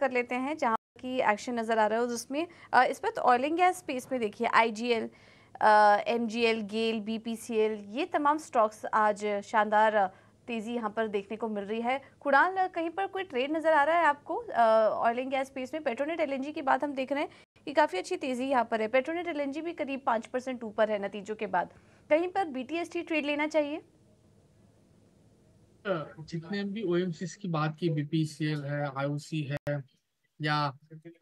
कर लेते हैं जहाँ की एक्शन नज़र आ रहा है उसमें इस पर तो ऑयल एंड गैस स्पेस में देखिए आईजीएल एमजीएल गेल बीपीसीएल ये तमाम स्टॉक्स आज शानदार तेज़ी यहाँ पर देखने को मिल रही है कुड़ाल कहीं पर कोई ट्रेड नज़र आ रहा है आपको ऑयल एंड गैस स्पेस में पेट्रोनेट एलएनजी की बात हम देख रहे हैं कि काफ़ी अच्छी तेज़ी यहाँ पर है पेट्रोनेट एलएनजी भी करीब पाँच परसेंट ऊपर है नतीजों के बाद कहीं पर बीटीएसटी ट्रेड लेना चाहिए जितने भी ओ की बात की बीपीसीएल है आईओसी है या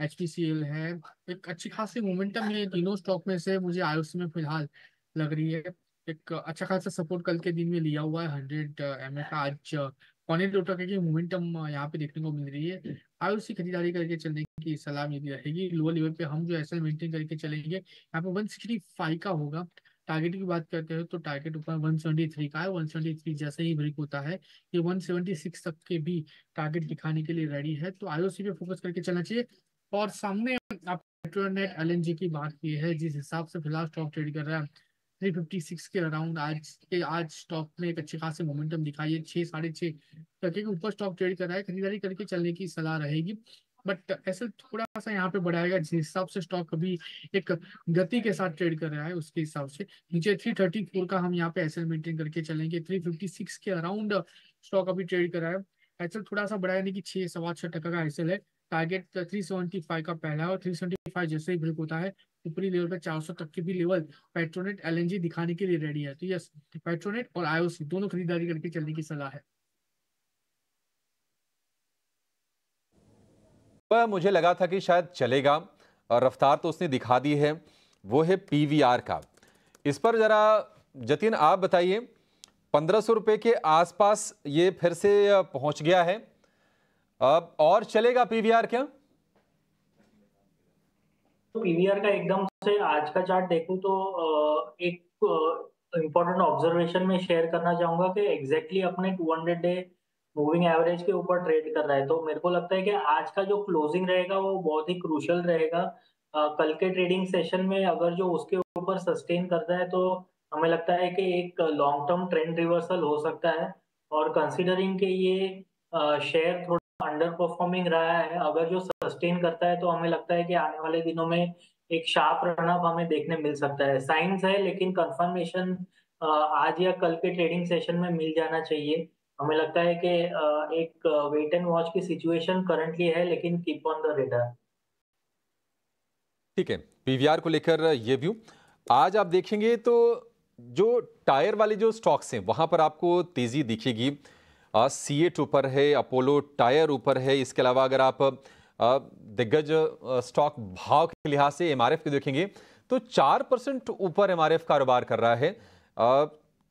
एच है एक अच्छी खासी मोमेंटम है तीनों स्टॉक में से मुझे आयुषी में फिलहाल लग रही है एक अच्छा खासा सपोर्ट कल के दिन में लिया हुआ है हंड्रेड एम का आज पौने दो टके की मोमेंटम यहाँ पे देखने को मिल रही है आयुषी खरीदारी करके चलने की सलाह मिली रहेगी लोअर लेवल पे हम जो ऐसा मेंटेन करके चलेंगे यहाँ पे वन सिक्सटी फाइव का होगा टारगेट की बात करते हैं तो टारगेट ऊपर 173 का है 173 जैसे ही ब्रेक होता है ये 176 तक के भी टारगेट दिखाने के लिए रेडी है तो आईओसी पे फोकस करके चलना चाहिए और सामने आप पेट्रोनेट एल एन की बात की है जिस हिसाब से फिलहाल स्टॉक ट्रेड कर रहा है 356 के अराउंड आज के आज स्टॉक ने एक अच्छे खासे मोमेंटम दिखाई है छह साढ़े छह तक ऊपर स्टॉक ट्रेड कर रहा है खरीदारी करके चलने की सलाह रहेगी बट ऐसे थोड़ा सा यहाँ पे बढ़ाएगा जिस हिसाब से स्टॉक अभी एक गति के साथ ट्रेड कर रहा है उसके हिसाब से नीचे 334 का हम यहाँ पे एसएल मेंटेन करके चलेंगे 356 के अराउंड स्टॉक अभी ट्रेड कर रहा है एसएल थोड़ा सा बढ़ाया नहीं कि छह सवा छह टका का एसएल है टारगेट थ्री सेवेंटी फाइव का पहला है और फाइव जैसे ही ब्रेक होता है ऊपरी लेवल पे सौ तक के भी लेवल पेट्रोनेट एलएनजी दिखाने के लिए रेडी है तो यस पेट्रोनेट और आईओसी दोनों खरीदारी करके चलने की सलाह है पर मुझे लगा था कि शायद चलेगा और रफ्तार तो उसने दिखा दी है वो है पीवीआर का इस पर ज़रा जतिन आप बताइए पंद्रह सौ रुपये के आसपास ये फिर से पहुंच गया है अब और चलेगा पीवीआर क्या तो पीवीआर का एकदम से आज का चार्ट देखूं तो एक इम्पोर्टेंट ऑब्जर्वेशन में शेयर करना चाहूंगा कि एग्जैक्टली exactly अपने 200 डे मूविंग एवरेज के ऊपर ट्रेड कर रहा है तो मेरे को लगता है कि आज का जो क्लोजिंग रहेगा वो बहुत ही क्रूशल रहेगा कल के ट्रेडिंग सेशन में अगर जो उसके ऊपर सस्टेन करता है तो हमें लगता है कि एक लॉन्ग टर्म ट्रेंड रिवर्सल हो सकता है और कंसिडरिंग के ये शेयर थोड़ा अंडर परफॉर्मिंग रहा है अगर जो सस्टेन करता है तो हमें लगता है कि आने वाले दिनों में एक शार्प रनअप हमें देखने मिल सकता है साइंस है लेकिन कंफर्मेशन आज या कल के ट्रेडिंग सेशन में मिल जाना चाहिए हमें लगता है कि एक वेट एंड वॉच की सिचुएशन करंटली है लेकिन कीप ऑन द रेडर ठीक है पीवीआर को लेकर ये व्यू आज आप देखेंगे तो जो टायर वाले जो स्टॉक्स हैं वहां पर आपको तेजी दिखेगी सी एट ऊपर है अपोलो टायर ऊपर है इसके अलावा अगर आप दिग्गज स्टॉक भाव के लिहाज से एमआरएफ के देखेंगे तो चार परसेंट ऊपर एमआरएफ कारोबार कर रहा है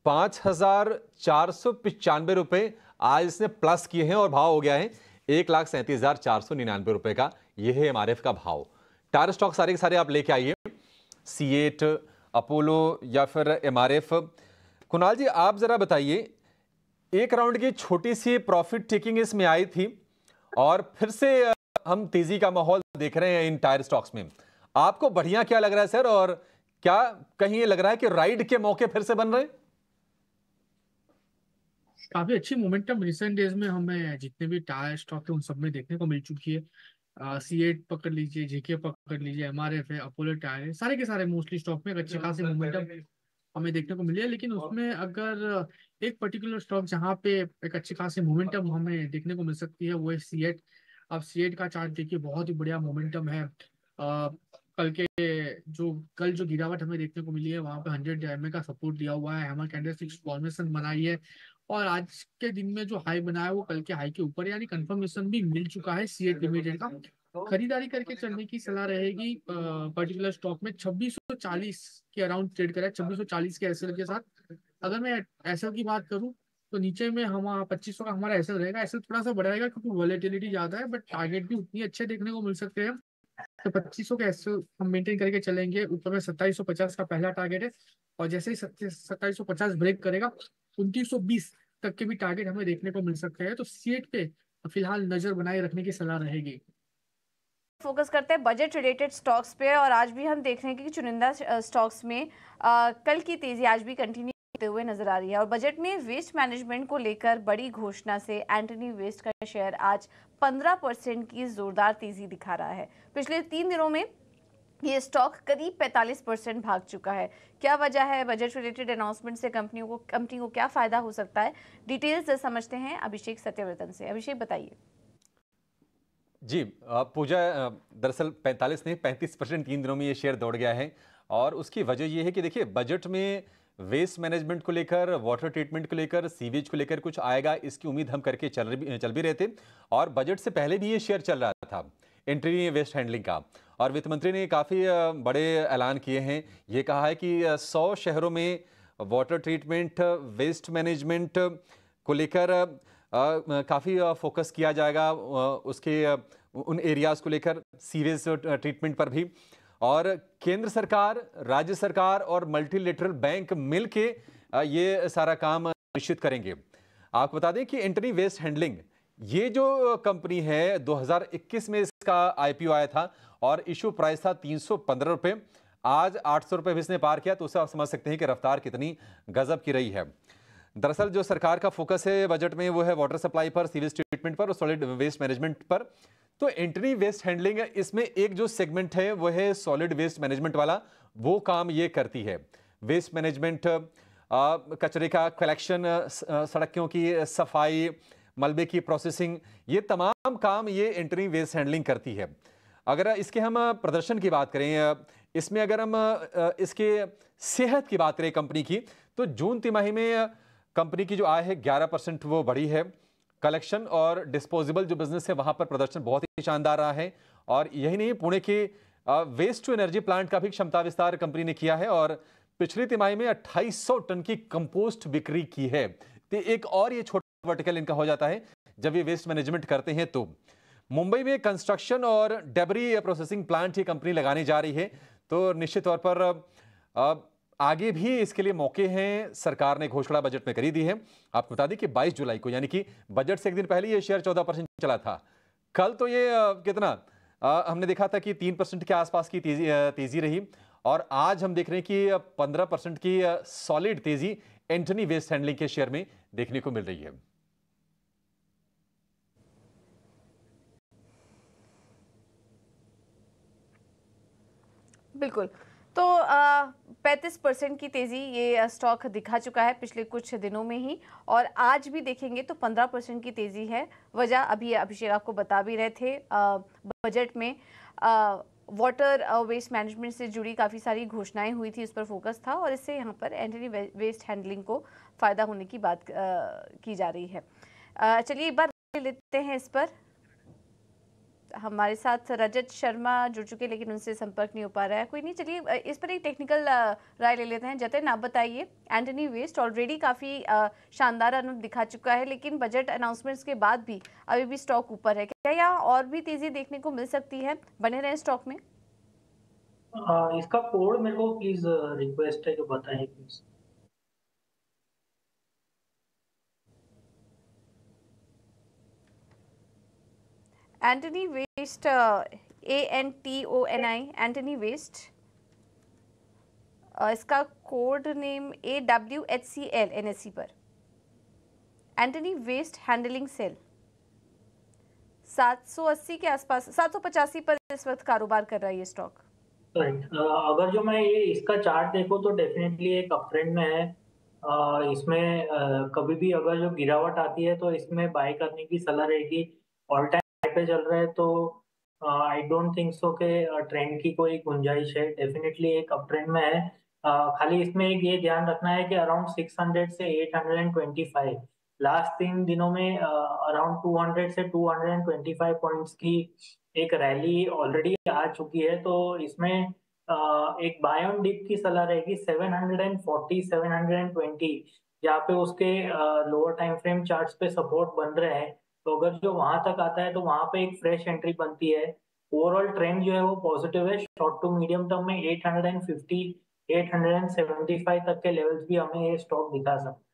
पाँच हजार चार सौ पचानवे रुपये आज इसने प्लस किए हैं और भाव हो गया है एक लाख सैंतीस हजार चार सौ निन्यानवे रुपये का यह है एम आर एफ का भाव टायर स्टॉक सारे के सारे आप लेके आइए सी एट अपोलो या फिर M R F Kunal ji आप ज़रा बताइए एक राउंड की छोटी सी प्रॉफिट टेकिंग इसमें आई थी और फिर से हम तेज़ी का माहौल देख रहे हैं इन टायर स्टॉक्स में आपको बढ़िया क्या लग रहा है सर और क्या कहीं ये लग रहा है कि राइड के मौके फिर से बन रहे हैं काफी अच्छी मोमेंटम रिसेंट डेज में हमें जितने भी टायर स्टॉक थे उन सब में देखने को मिल चुकी है सी एट पकड़ लीजिए जेके पकड़ लीजिए एम आर एफ है अपोलो टायर है सारे के सारे मोस्टली स्टॉक में अच्छे खासे मोमेंटम हमें देखने को मिली है लेकिन उसमें अगर एक पर्टिकुलर स्टॉक जहाँ पे एक अच्छी खासी मोमेंटम हाँ। हमें देखने को मिल सकती है वो है सी एट अब सी एट का चार्ट देखिए बहुत ही बढ़िया मोमेंटम है कल के जो कल जो गिरावट हमें देखने को मिली है वहाँ पे हंड्रेड एम का सपोर्ट दिया हुआ है हैमर कैंडल सिक्स फॉर्मेशन बनाई है और आज के दिन में जो हाई बनाया है वो कल के हाई के ऊपर यानी कंफर्मेशन भी मिल चुका है सीएट लिमिटेड का तो खरीदारी करके चलने की सलाह रहेगी पर्टिकुलर स्टॉक में 2640 के अराउंड ट्रेड करा 2640 के एसएल के साथ अगर मैं एसएल की बात करूं तो नीचे में हम पच्चीस का हमारा एसएल रहेगा एसएल थोड़ा सा बढ़ाएगा क्योंकि वॉलेटिलिटी ज्यादा है बट टारगेट भी उतनी अच्छे देखने को मिल सकते हैं तो पच्चीस के एसएल हम मेंटेन करके चलेंगे ऊपर में सत्ताईस का पहला टारगेट है और जैसे ही सत्ताईस ब्रेक करेगा उनतीस तक के भी टारगेट हमें देखने को मिल सकते हैं तो सीएट पे फिलहाल नजर बनाए रखने की सलाह रहेगी फोकस करते हैं बजट रिलेटेड स्टॉक्स पे और आज भी हम देख रहे हैं कि चुनिंदा स्टॉक्स में आ, कल की तेजी आज भी कंटिन्यू होते हुए नजर आ रही है और बजट में वेस्ट मैनेजमेंट को लेकर बड़ी घोषणा से एंटनी वेस्ट का शेयर आज 15 परसेंट की जोरदार तेजी दिखा रहा है पिछले तीन दिनों में ये स्टॉक करीब 45 परसेंट भाग चुका है क्या वजह है बजट रिलेटेड अनाउंसमेंट से कंपनियों को कंपनी को क्या फ़ायदा हो सकता है डिटेल्स समझते हैं अभिषेक सत्यवर्तन से अभिषेक बताइए जी पूजा दरअसल 45 नहीं 35 परसेंट तीन दिनों में ये शेयर दौड़ गया है और उसकी वजह ये है कि देखिए बजट में वेस्ट मैनेजमेंट को लेकर वाटर ट्रीटमेंट को लेकर सीवेज को लेकर कुछ आएगा इसकी उम्मीद हम करके चल भी चल भी रहे थे और बजट से पहले भी ये शेयर चल रहा था एंट्री वेस्ट हैंडलिंग का और वित्त मंत्री ने काफ़ी बड़े ऐलान किए हैं ये कहा है कि सौ शहरों में वाटर ट्रीटमेंट वेस्ट मैनेजमेंट को लेकर काफ़ी फोकस किया जाएगा उसके उन एरियाज़ को लेकर सीवेज ट्रीटमेंट पर भी और केंद्र सरकार राज्य सरकार और मल्टीलेटरल बैंक मिलके ये सारा काम निश्चित करेंगे आपको बता दें कि एंटनी वेस्ट हैंडलिंग ये जो कंपनी है 2021 में इसका आईपीओ आया था और इशू प्राइस था तीन सौ पंद्रह रुपये आज आठ सौ रुपये इसने पार किया तो उसे आप समझ सकते हैं कि रफ्तार कितनी गजब की रही है दरअसल जो सरकार का फोकस है बजट में वो है वाटर सप्लाई पर सीवेज ट्रीटमेंट पर और सॉलिड वेस्ट मैनेजमेंट पर तो एंट्री वेस्ट हैंडलिंग है इसमें एक जो सेगमेंट है वो है सॉलिड वेस्ट मैनेजमेंट वाला वो काम ये करती है वेस्ट मैनेजमेंट कचरे का कलेक्शन सड़कों की सफाई मलबे की प्रोसेसिंग ये तमाम काम ये एंट्री वेस्ट हैंडलिंग करती है अगर इसके हम प्रदर्शन की बात करें इसमें अगर हम इसके सेहत की बात करें कंपनी की तो जून तिमाही में कंपनी की जो आय है 11 परसेंट वो बढ़ी है कलेक्शन और डिस्पोजेबल जो बिजनेस है वहाँ पर प्रदर्शन बहुत ही शानदार रहा है और यही नहीं पुणे के वेस्ट टू एनर्जी प्लांट का भी क्षमता विस्तार कंपनी ने किया है और पिछली तिमाही में 2800 टन की कंपोस्ट बिक्री की है तो एक और ये छोटा वर्टिकल इनका हो जाता है जब ये वेस्ट मैनेजमेंट करते हैं तो मुंबई में कंस्ट्रक्शन और डेबरी प्रोसेसिंग प्लांट ये कंपनी लगाने जा रही है तो निश्चित तौर पर आगे भी इसके लिए मौके हैं सरकार ने घोषणा बजट में करी दी है आपको बता दें कि 22 जुलाई को यानी कि बजट से एक दिन पहले ये शेयर 14 परसेंट चला था कल तो ये कितना हमने देखा था कि तीन परसेंट के आसपास की तेजी तेजी रही और आज हम देख रहे हैं कि पंद्रह परसेंट की सॉलिड तेजी एंटनी वेस्ट हैंडलिंग के शेयर में देखने को मिल रही है बिल्कुल तो पैंतीस परसेंट की तेज़ी ये स्टॉक दिखा चुका है पिछले कुछ दिनों में ही और आज भी देखेंगे तो पंद्रह परसेंट की तेज़ी है वजह अभी अभिषेक आपको बता भी रहे थे बजट में वाटर वेस्ट मैनेजमेंट से जुड़ी काफ़ी सारी घोषणाएं हुई थी उस पर फोकस था और इससे यहाँ पर एंटनी वेस्ट हैंडलिंग को फ़ायदा होने की बात आ, की जा रही है चलिए एक बार लेते हैं इस पर हमारे साथ रजत शर्मा जुड़ चुके लेकिन उनसे संपर्क नहीं हो पा रहा है कोई नहीं चलिए इस पर एक टेक्निकल राय ले लेते हैं जतन आप बताइए एंटनी वेस्ट ऑलरेडी काफ़ी शानदार अनुप दिखा चुका है लेकिन बजट अनाउंसमेंट्स के बाद भी अभी भी स्टॉक ऊपर है क्या यहाँ और भी तेज़ी देखने को मिल सकती है बने रहें स्टॉक में आ, इसका कोड मेरे को प्लीज़ रिक्वेस्ट है जो बताएं please Anthony West, uh, A N T O N I, Anthony West. Uh, इसका code name A W H C L N S C पर एंटनी वेस्ट हैंडलिंग सेल 780 के आसपास 785 पर इस वक्त कारोबार कर रहा है ये स्टॉक uh, अगर जो मैं ये इसका चार्ट देखो तो डेफिनेटली एक अपट्रेंड में है uh, इसमें uh, कभी भी अगर जो गिरावट आती है तो इसमें बाय करने की सलाह रहेगी ऑल टाइम पे चल रहा है तो आई डोंट थिंक सो के ट्रेंड की कोई गुंजाइश है डेफिनेटली एक अप ट्रेंड में है uh, खाली इसमें एक ये ध्यान रखना है कि अराउंड 600 से 825 लास्ट तीन दिनों में अराउंड uh, 200 से 225 पॉइंट्स की एक रैली ऑलरेडी आ चुकी है तो इसमें uh, एक बायोन डिप की सलाह रहेगी 740 720 जहाँ पे उसके लोअर टाइम फ्रेम चार्ट्स पे सपोर्ट बन रहे हैं तो अगर जो वहां तक आता है तो वहां पे एक फ्रेश एंट्री बनती है ओवरऑल ट्रेंड जो है वो पॉजिटिव है शॉर्ट टू मीडियम टर्म में 850 875 तक के लेवल्स भी हमें ये स्टॉक दिखा सकते हैं